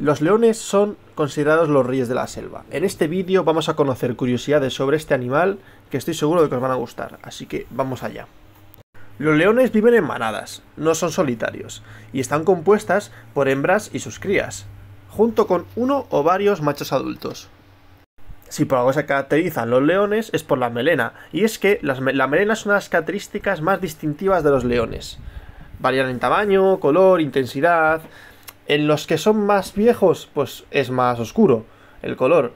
Los leones son considerados los reyes de la selva. En este vídeo vamos a conocer curiosidades sobre este animal que estoy seguro de que os van a gustar, así que vamos allá. Los leones viven en manadas, no son solitarios, y están compuestas por hembras y sus crías, junto con uno o varios machos adultos. Si por algo se caracterizan los leones es por la melena, y es que la melena es una de las características más distintivas de los leones. Varían en tamaño, color, intensidad, en los que son más viejos, pues es más oscuro el color.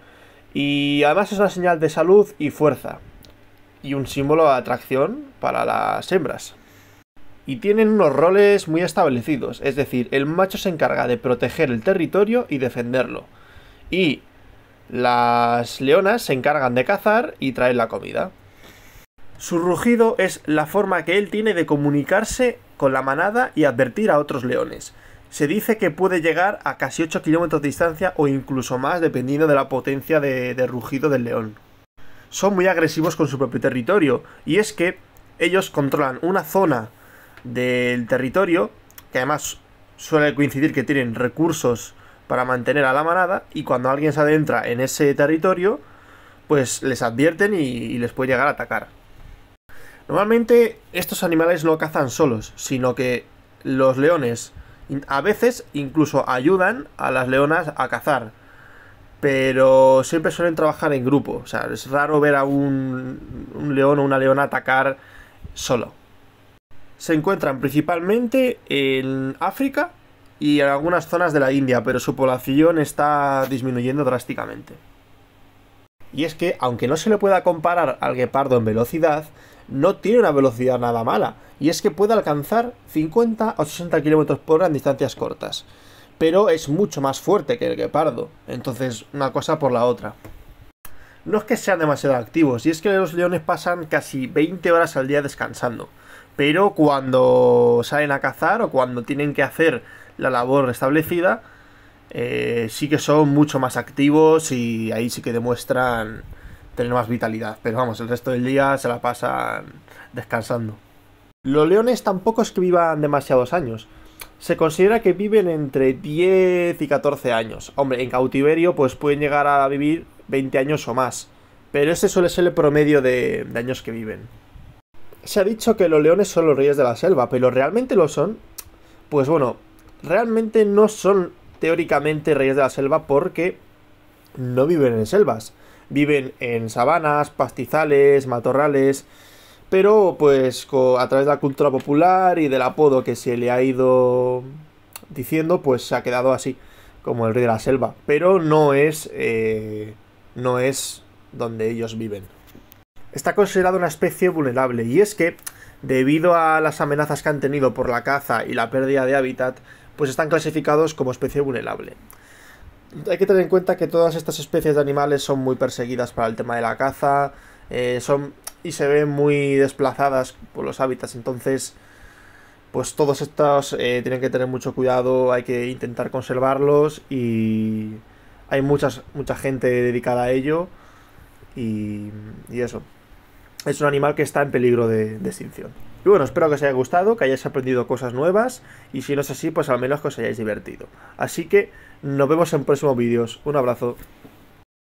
Y además es una señal de salud y fuerza. Y un símbolo de atracción para las hembras. Y tienen unos roles muy establecidos, es decir, el macho se encarga de proteger el territorio y defenderlo. Y las leonas se encargan de cazar y traer la comida. Su rugido es la forma que él tiene de comunicarse con la manada y advertir a otros leones. Se dice que puede llegar a casi 8 kilómetros de distancia o incluso más dependiendo de la potencia de, rugido del león. Son muy agresivos con su propio territorio y es que ellos controlan una zona del territorio que además suele coincidir que tienen recursos para mantener a la manada y cuando alguien se adentra en ese territorio pues les advierten y, les puede llegar a atacar. Normalmente estos animales no cazan solos, sino que los leones a veces incluso ayudan a las leonas a cazar. Pero siempre suelen trabajar en grupo. O sea, es raro ver a un, un león o una leona atacar solo. Se encuentran principalmente en África y en algunas zonas de la India, pero su población está disminuyendo drásticamente. Y es que, aunque no se le pueda comparar al guepardo en velocidad, no tiene una velocidad nada mala. Y es que puede alcanzar 50 o 60 km por hora en distancias cortas. Pero es mucho más fuerte que el guepardo. Entonces, una cosa por la otra. No es que sean demasiado activos, y es que los leones pasan casi 20 horas al día descansando. Pero cuando salen a cazar o cuando tienen que hacer la labor establecida, eh, sí que son mucho más activos y ahí sí que demuestran tener más vitalidad. Pero vamos, el resto del día se la pasan descansando. Los leones tampoco es que vivan demasiados años. Se considera que viven entre 10 y 14 años. Hombre, en cautiverio pues pueden llegar a vivir 20 años o más. Pero ese suele ser el promedio de años que viven. Se ha dicho que los leones son los reyes de la selva, pero ¿realmente lo son? Pues bueno, realmente no son teóricamente reyes de la selva porque no viven en selvas. Viven en sabanas, pastizales, matorrales, pero pues a través de la cultura popular y del apodo que se le ha ido diciendo, pues se ha quedado así, como el rey de la selva. Pero no es, eh, no es donde ellos viven. Está considerado una especie vulnerable y es que, debido a las amenazas que han tenido por la caza y la pérdida de hábitat, pues están clasificados como especie vulnerable. Hay que tener en cuenta que todas estas especies de animales son muy perseguidas para el tema de la caza, eh, son y se ven muy desplazadas por los hábitats, entonces pues todos estos eh, tienen que tener mucho cuidado, hay que intentar conservarlos y hay muchas, mucha gente dedicada a ello y, eso. Es un animal que está en peligro de extinción. Y bueno, espero que os haya gustado, que hayáis aprendido cosas nuevas y si no es así, pues al menos que os hayáis divertido. Así que nos vemos en próximos vídeos. Un abrazo.